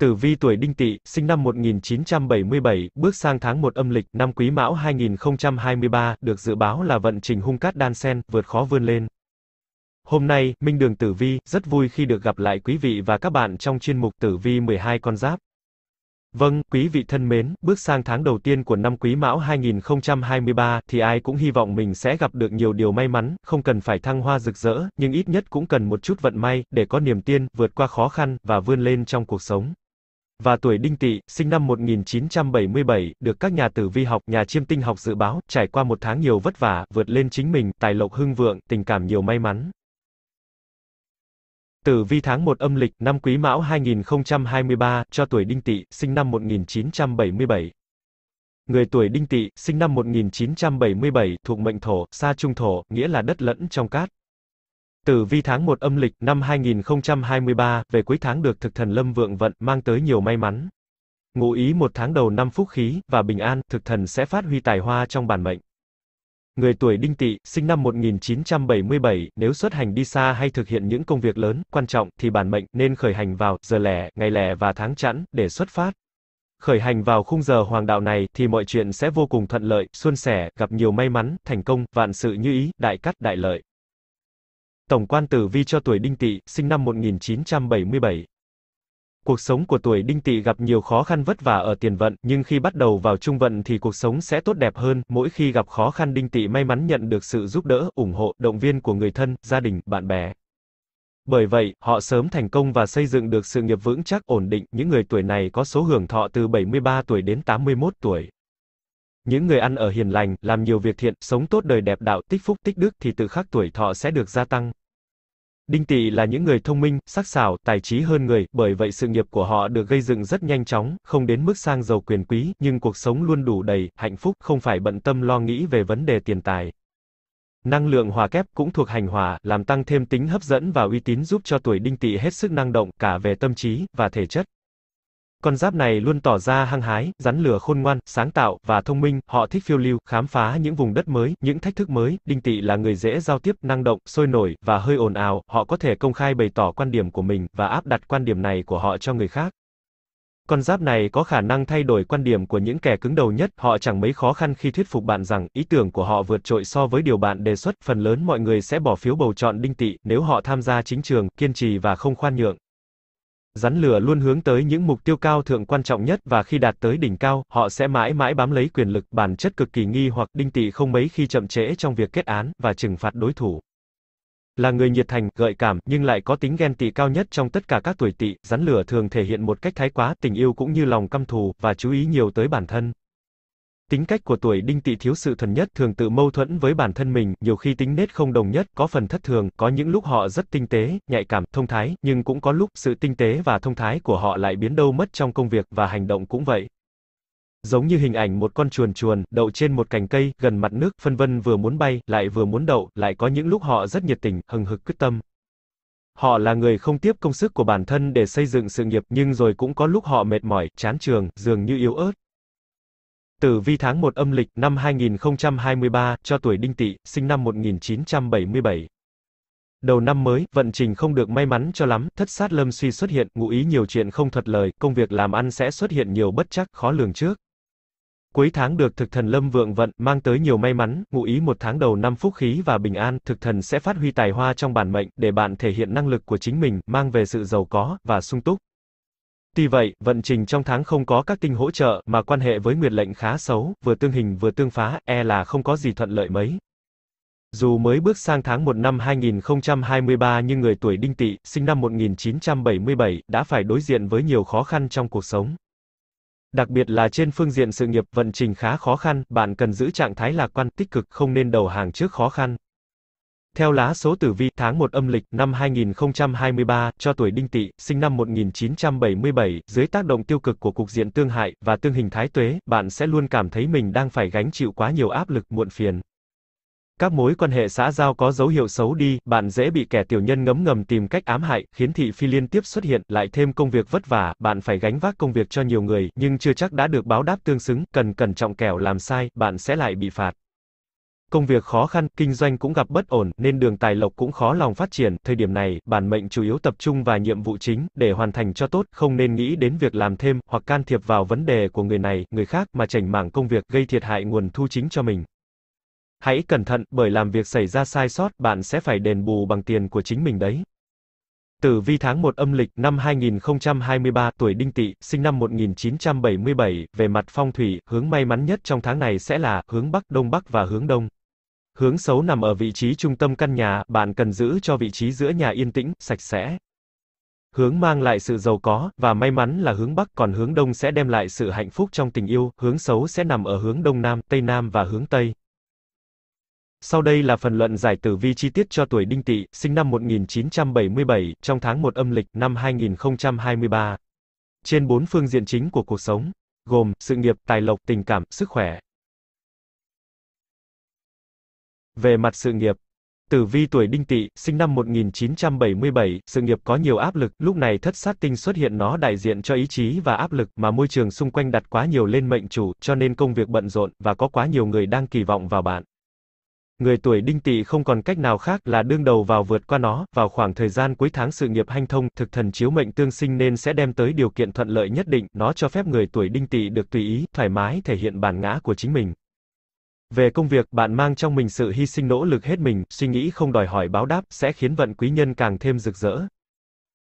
Tử vi tuổi Đinh Tị sinh năm 1977, bước sang tháng 1 âm lịch, năm Quý Mão 2023, được dự báo là vận trình hung cát đan sen, vượt khó vươn lên. Hôm nay, Minh Đường Tử Vi, rất vui khi được gặp lại quý vị và các bạn trong chuyên mục Tử Vi 12 con giáp. Vâng, quý vị thân mến, bước sang tháng đầu tiên của năm Quý Mão 2023 thì ai cũng hy vọng mình sẽ gặp được nhiều điều may mắn, không cần phải thăng hoa rực rỡ, nhưng ít nhất cũng cần một chút vận may để có niềm tin, vượt qua khó khăn và vươn lên trong cuộc sống và tuổi Đinh Tỵ, sinh năm 1977, được các nhà tử vi học, nhà chiêm tinh học dự báo, trải qua một tháng nhiều vất vả, vượt lên chính mình, tài lộc hưng vượng, tình cảm nhiều may mắn. Tử vi tháng 1 âm lịch, năm Quý Mão 2023, cho tuổi Đinh Tỵ, sinh năm 1977. Người tuổi Đinh Tỵ, sinh năm 1977, thuộc mệnh Thổ, xa Trung Thổ, nghĩa là đất lẫn trong cát. Tử vi tháng 1 âm lịch năm 2023, về cuối tháng được thực thần lâm vượng vận, mang tới nhiều may mắn. Ngụ ý một tháng đầu năm phúc khí và bình an, thực thần sẽ phát huy tài hoa trong bản mệnh. Người tuổi đinh tỵ, sinh năm 1977, nếu xuất hành đi xa hay thực hiện những công việc lớn, quan trọng, thì bản mệnh nên khởi hành vào giờ lẻ, ngày lẻ và tháng chẵn, để xuất phát. Khởi hành vào khung giờ hoàng đạo này, thì mọi chuyện sẽ vô cùng thuận lợi, xuân sẻ, gặp nhiều may mắn, thành công, vạn sự như ý, đại cắt, đại lợi. Tổng quan tử vi cho tuổi Đinh Tỵ, sinh năm 1977. Cuộc sống của tuổi Đinh Tỵ gặp nhiều khó khăn vất vả ở tiền vận, nhưng khi bắt đầu vào trung vận thì cuộc sống sẽ tốt đẹp hơn, mỗi khi gặp khó khăn Đinh Tỵ may mắn nhận được sự giúp đỡ, ủng hộ, động viên của người thân, gia đình, bạn bè. Bởi vậy, họ sớm thành công và xây dựng được sự nghiệp vững chắc, ổn định, những người tuổi này có số hưởng thọ từ 73 tuổi đến 81 tuổi. Những người ăn ở hiền lành, làm nhiều việc thiện, sống tốt đời đẹp đạo, tích phúc tích đức thì tự khắc tuổi thọ sẽ được gia tăng. Đinh Tị là những người thông minh, sắc sảo, tài trí hơn người, bởi vậy sự nghiệp của họ được gây dựng rất nhanh chóng, không đến mức sang giàu quyền quý, nhưng cuộc sống luôn đủ đầy, hạnh phúc, không phải bận tâm lo nghĩ về vấn đề tiền tài. Năng lượng hòa kép cũng thuộc hành hòa, làm tăng thêm tính hấp dẫn và uy tín giúp cho tuổi đinh tỵ hết sức năng động cả về tâm trí và thể chất. Con giáp này luôn tỏ ra hăng hái, rắn lửa khôn ngoan, sáng tạo và thông minh, họ thích phiêu lưu, khám phá những vùng đất mới, những thách thức mới, Đinh Tị là người dễ giao tiếp, năng động, sôi nổi và hơi ồn ào, họ có thể công khai bày tỏ quan điểm của mình và áp đặt quan điểm này của họ cho người khác. Con giáp này có khả năng thay đổi quan điểm của những kẻ cứng đầu nhất, họ chẳng mấy khó khăn khi thuyết phục bạn rằng ý tưởng của họ vượt trội so với điều bạn đề xuất, phần lớn mọi người sẽ bỏ phiếu bầu chọn Đinh Tị nếu họ tham gia chính trường, kiên trì và không khoan nhượng. Rắn lửa luôn hướng tới những mục tiêu cao thượng quan trọng nhất và khi đạt tới đỉnh cao, họ sẽ mãi mãi bám lấy quyền lực, bản chất cực kỳ nghi hoặc đinh tị không mấy khi chậm trễ trong việc kết án và trừng phạt đối thủ. Là người nhiệt thành, gợi cảm, nhưng lại có tính ghen tị cao nhất trong tất cả các tuổi tị, rắn lửa thường thể hiện một cách thái quá, tình yêu cũng như lòng căm thù, và chú ý nhiều tới bản thân. Tính cách của tuổi đinh tỵ thiếu sự thuần nhất thường tự mâu thuẫn với bản thân mình, nhiều khi tính nết không đồng nhất, có phần thất thường, có những lúc họ rất tinh tế, nhạy cảm, thông thái, nhưng cũng có lúc sự tinh tế và thông thái của họ lại biến đâu mất trong công việc và hành động cũng vậy. Giống như hình ảnh một con chuồn chuồn, đậu trên một cành cây, gần mặt nước, phân vân vừa muốn bay, lại vừa muốn đậu, lại có những lúc họ rất nhiệt tình, hừng hực quyết tâm. Họ là người không tiếp công sức của bản thân để xây dựng sự nghiệp, nhưng rồi cũng có lúc họ mệt mỏi, chán trường, dường như yếu ớt. Tử vi tháng 1 âm lịch năm 2023 cho tuổi Đinh Tỵ, sinh năm 1977. Đầu năm mới, vận trình không được may mắn cho lắm, thất sát lâm suy xuất hiện, ngụ ý nhiều chuyện không thuật lời, công việc làm ăn sẽ xuất hiện nhiều bất chắc, khó lường trước. Cuối tháng được thực thần lâm vượng vận, mang tới nhiều may mắn, ngụ ý một tháng đầu năm phúc khí và bình an, thực thần sẽ phát huy tài hoa trong bản mệnh, để bạn thể hiện năng lực của chính mình, mang về sự giàu có, và sung túc. Tuy vậy, vận trình trong tháng không có các tinh hỗ trợ, mà quan hệ với Nguyệt lệnh khá xấu, vừa tương hình vừa tương phá, e là không có gì thuận lợi mấy. Dù mới bước sang tháng 1 năm 2023 nhưng người tuổi đinh tỵ, sinh năm 1977, đã phải đối diện với nhiều khó khăn trong cuộc sống. Đặc biệt là trên phương diện sự nghiệp, vận trình khá khó khăn, bạn cần giữ trạng thái lạc quan, tích cực, không nên đầu hàng trước khó khăn, theo lá số tử vi tháng 1 âm lịch năm 2023 cho tuổi Đinh Tỵ, sinh năm 1977, dưới tác động tiêu cực của cục diện tương hại và tương hình thái tuế, bạn sẽ luôn cảm thấy mình đang phải gánh chịu quá nhiều áp lực muộn phiền. Các mối quan hệ xã giao có dấu hiệu xấu đi, bạn dễ bị kẻ tiểu nhân ngấm ngầm tìm cách ám hại, khiến thị phi liên tiếp xuất hiện, lại thêm công việc vất vả, bạn phải gánh vác công việc cho nhiều người, nhưng chưa chắc đã được báo đáp tương xứng, cần cẩn trọng kẻo làm sai, bạn sẽ lại bị phạt. Công việc khó khăn, kinh doanh cũng gặp bất ổn, nên đường tài lộc cũng khó lòng phát triển. Thời điểm này, bản mệnh chủ yếu tập trung vào nhiệm vụ chính, để hoàn thành cho tốt, không nên nghĩ đến việc làm thêm, hoặc can thiệp vào vấn đề của người này, người khác, mà chảnh mảng công việc, gây thiệt hại nguồn thu chính cho mình. Hãy cẩn thận, bởi làm việc xảy ra sai sót, bạn sẽ phải đền bù bằng tiền của chính mình đấy. Tử vi tháng 1 âm lịch năm 2023, tuổi Đinh Tỵ, sinh năm 1977, về mặt phong thủy, hướng may mắn nhất trong tháng này sẽ là hướng Bắc, Đông Bắc và hướng Đông. Hướng xấu nằm ở vị trí trung tâm căn nhà, bạn cần giữ cho vị trí giữa nhà yên tĩnh, sạch sẽ. Hướng mang lại sự giàu có và may mắn là hướng bắc, còn hướng đông sẽ đem lại sự hạnh phúc trong tình yêu, hướng xấu sẽ nằm ở hướng đông nam, tây nam và hướng tây. Sau đây là phần luận giải tử vi chi tiết cho tuổi Đinh Tỵ, sinh năm 1977, trong tháng 1 âm lịch năm 2023. Trên bốn phương diện chính của cuộc sống, gồm sự nghiệp, tài lộc, tình cảm, sức khỏe. Về mặt sự nghiệp, Tử vi tuổi đinh tỵ, sinh năm 1977, sự nghiệp có nhiều áp lực, lúc này thất sát tinh xuất hiện nó đại diện cho ý chí và áp lực mà môi trường xung quanh đặt quá nhiều lên mệnh chủ, cho nên công việc bận rộn và có quá nhiều người đang kỳ vọng vào bạn. Người tuổi đinh tỵ không còn cách nào khác là đương đầu vào vượt qua nó, vào khoảng thời gian cuối tháng sự nghiệp hanh thông, thực thần chiếu mệnh tương sinh nên sẽ đem tới điều kiện thuận lợi nhất định, nó cho phép người tuổi đinh tỵ được tùy ý, thoải mái thể hiện bản ngã của chính mình. Về công việc, bạn mang trong mình sự hy sinh nỗ lực hết mình, suy nghĩ không đòi hỏi báo đáp, sẽ khiến vận quý nhân càng thêm rực rỡ.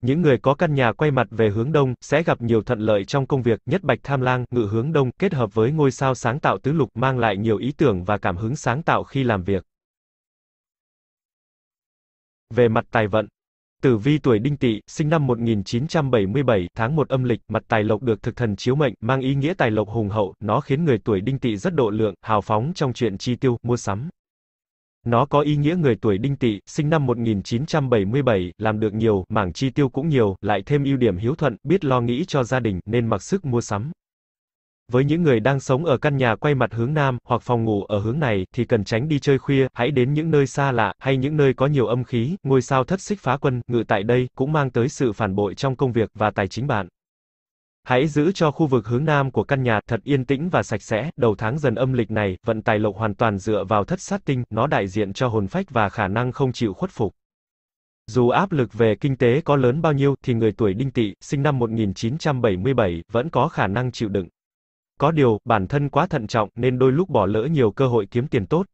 Những người có căn nhà quay mặt về hướng đông, sẽ gặp nhiều thuận lợi trong công việc, nhất bạch tham lang, ngự hướng đông, kết hợp với ngôi sao sáng tạo tứ lục mang lại nhiều ý tưởng và cảm hứng sáng tạo khi làm việc. Về mặt tài vận, Tử vi tuổi Đinh Tỵ, sinh năm 1977, tháng 1 âm lịch, mặt tài lộc được thực thần chiếu mệnh, mang ý nghĩa tài lộc hùng hậu, nó khiến người tuổi Đinh Tỵ rất độ lượng, hào phóng trong chuyện chi tiêu, mua sắm. Nó có ý nghĩa người tuổi Đinh Tỵ, sinh năm 1977, làm được nhiều, mảng chi tiêu cũng nhiều, lại thêm ưu điểm hiếu thuận, biết lo nghĩ cho gia đình nên mặc sức mua sắm. Với những người đang sống ở căn nhà quay mặt hướng nam hoặc phòng ngủ ở hướng này thì cần tránh đi chơi khuya, hãy đến những nơi xa lạ hay những nơi có nhiều âm khí, ngôi sao thất xích phá quân ngự tại đây cũng mang tới sự phản bội trong công việc và tài chính bạn. Hãy giữ cho khu vực hướng nam của căn nhà thật yên tĩnh và sạch sẽ. Đầu tháng dần âm lịch này, vận tài lộc hoàn toàn dựa vào thất sát tinh, nó đại diện cho hồn phách và khả năng không chịu khuất phục. Dù áp lực về kinh tế có lớn bao nhiêu thì người tuổi đinh tỵ, sinh năm 1977, vẫn có khả năng chịu đựng. Có điều, bản thân quá thận trọng nên đôi lúc bỏ lỡ nhiều cơ hội kiếm tiền tốt.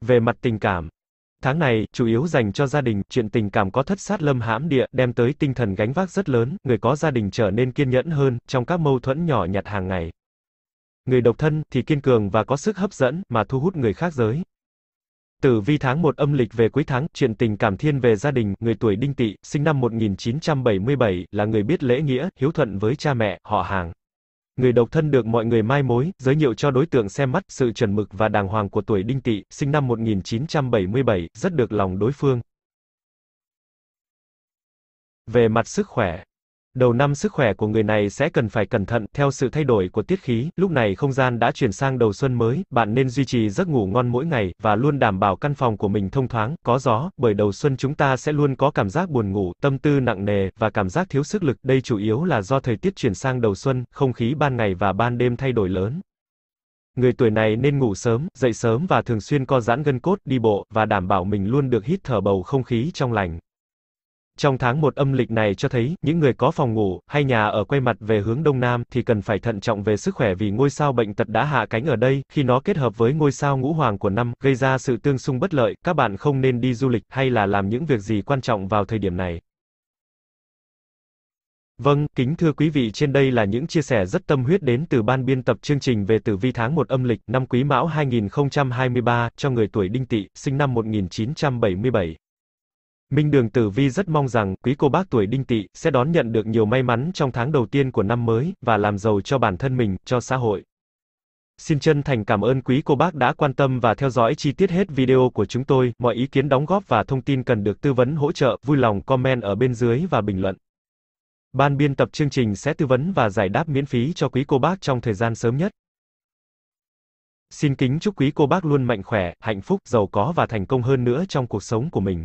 Về mặt tình cảm, tháng này chủ yếu dành cho gia đình, chuyện tình cảm có thất sát lâm hãm địa đem tới tinh thần gánh vác rất lớn, người có gia đình trở nên kiên nhẫn hơn trong các mâu thuẫn nhỏ nhặt hàng ngày. Người độc thân thì kiên cường và có sức hấp dẫn mà thu hút người khác giới. Tử vi tháng 1 âm lịch về cuối tháng, chuyện tình cảm thiên về gia đình, người tuổi đinh tỵ, sinh năm 1977, là người biết lễ nghĩa, hiếu thuận với cha mẹ, họ hàng. Người độc thân được mọi người mai mối, giới thiệu cho đối tượng xem mắt, sự chuẩn mực và đàng hoàng của tuổi đinh tỵ, sinh năm 1977, rất được lòng đối phương. Về mặt sức khỏe, Đầu năm sức khỏe của người này sẽ cần phải cẩn thận, theo sự thay đổi của tiết khí, lúc này không gian đã chuyển sang đầu xuân mới, bạn nên duy trì giấc ngủ ngon mỗi ngày, và luôn đảm bảo căn phòng của mình thông thoáng, có gió, bởi đầu xuân chúng ta sẽ luôn có cảm giác buồn ngủ, tâm tư nặng nề, và cảm giác thiếu sức lực, đây chủ yếu là do thời tiết chuyển sang đầu xuân, không khí ban ngày và ban đêm thay đổi lớn. Người tuổi này nên ngủ sớm, dậy sớm và thường xuyên co giãn gân cốt, đi bộ, và đảm bảo mình luôn được hít thở bầu không khí trong lành. Trong tháng 1 âm lịch này cho thấy, những người có phòng ngủ hay nhà ở quay mặt về hướng đông nam thì cần phải thận trọng về sức khỏe vì ngôi sao bệnh tật đã hạ cánh ở đây, khi nó kết hợp với ngôi sao ngũ hoàng của năm, gây ra sự tương xung bất lợi, các bạn không nên đi du lịch hay là làm những việc gì quan trọng vào thời điểm này. Vâng, kính thưa quý vị, trên đây là những chia sẻ rất tâm huyết đến từ ban biên tập chương trình về tử vi tháng 1 âm lịch năm Quý Mão 2023 cho người tuổi Đinh Tỵ, sinh năm 1977. Minh Đường Tử Vi rất mong rằng, quý cô bác tuổi đinh tỵ sẽ đón nhận được nhiều may mắn trong tháng đầu tiên của năm mới, và làm giàu cho bản thân mình, cho xã hội. Xin chân thành cảm ơn quý cô bác đã quan tâm và theo dõi chi tiết hết video của chúng tôi, mọi ý kiến đóng góp và thông tin cần được tư vấn hỗ trợ, vui lòng comment ở bên dưới và bình luận. Ban biên tập chương trình sẽ tư vấn và giải đáp miễn phí cho quý cô bác trong thời gian sớm nhất. Xin kính chúc quý cô bác luôn mạnh khỏe, hạnh phúc, giàu có và thành công hơn nữa trong cuộc sống của mình.